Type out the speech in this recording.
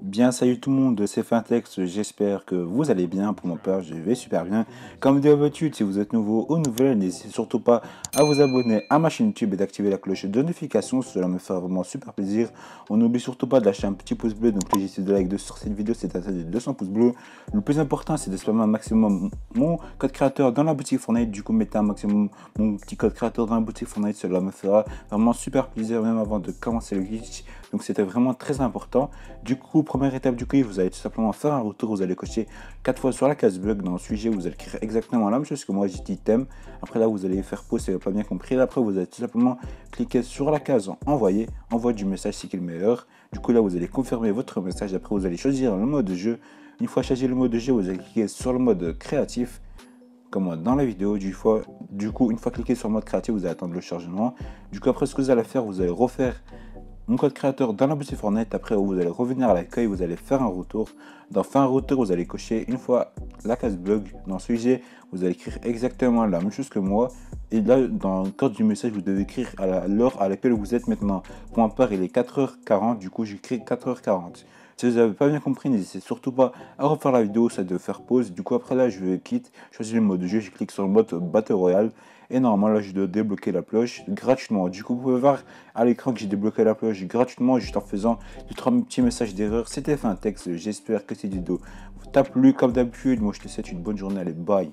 Bien, salut tout le monde, c'est Fintex, j'espère que vous allez bien, pour mon part je vais super bien. Comme d'habitude, si vous êtes nouveau ou nouvelle, n'hésitez surtout pas à vous abonner à ma chaîne YouTube et d'activer la cloche de notification, cela me fera vraiment super plaisir. On n'oublie surtout pas de lâcher un petit pouce bleu, donc légitime de like de sur cette vidéo, c'est à de 200 pouces bleus. Le plus important, c'est de spammer un maximum mon code créateur dans la boutique Fortnite, du coup mettez un maximum mon petit code créateur dans la boutique Fortnite, cela me fera vraiment super plaisir même avant de commencer le glitch, donc c'était vraiment très important. Du coup, première étape du coup vous allez tout simplement faire un retour, vous allez cocher quatre fois sur la case bug dans le sujet, vous allez écrire exactement la même chose que moi j'ai dit thème. Après là, vous allez faire pause si vous pas bien compris. Après, vous allez tout simplement cliquer sur la case envoyer, envoie du message si qui le meilleur. Du coup là, vous allez confirmer votre message. Après, vous allez choisir le mode jeu. Une fois choisi le mode jeu, vous allez cliquer sur le mode créatif comme dans la vidéo. Du, fois, du coup, une fois cliqué sur le mode créatif, vous allez attendre le chargement. Du coup, après, ce que vous allez faire, vous allez refaire mon code créateur dans la boutique Fortnite. Après, vous allez revenir à l'accueil, vous allez faire un retour. Dans fin retour, vous allez cocher une fois la case bug dans sujet. Vous allez écrire exactement la même chose que moi. Et là, dans le code du message, vous devez écrire à l'heure à laquelle vous êtes maintenant. Point part il est 4h40. Du coup, j'écris 4h40. Si vous n'avez pas bien compris, n'hésitez surtout pas à refaire la vidéo, ça de faire pause. Du coup, après là, je vais quitte, choisir le mode de jeu, je clique sur le mode Battle Royale. Et normalement, là, je dois débloquer la cloche gratuitement. Du coup, vous pouvez voir à l'écran que j'ai débloqué la cloche gratuitement juste en faisant les trois petits messages d'erreur. C'était fin texte. J'espère que cette vidéo vous t'a plu. Comme d'habitude, moi, je te souhaite une bonne journée. Allez, bye.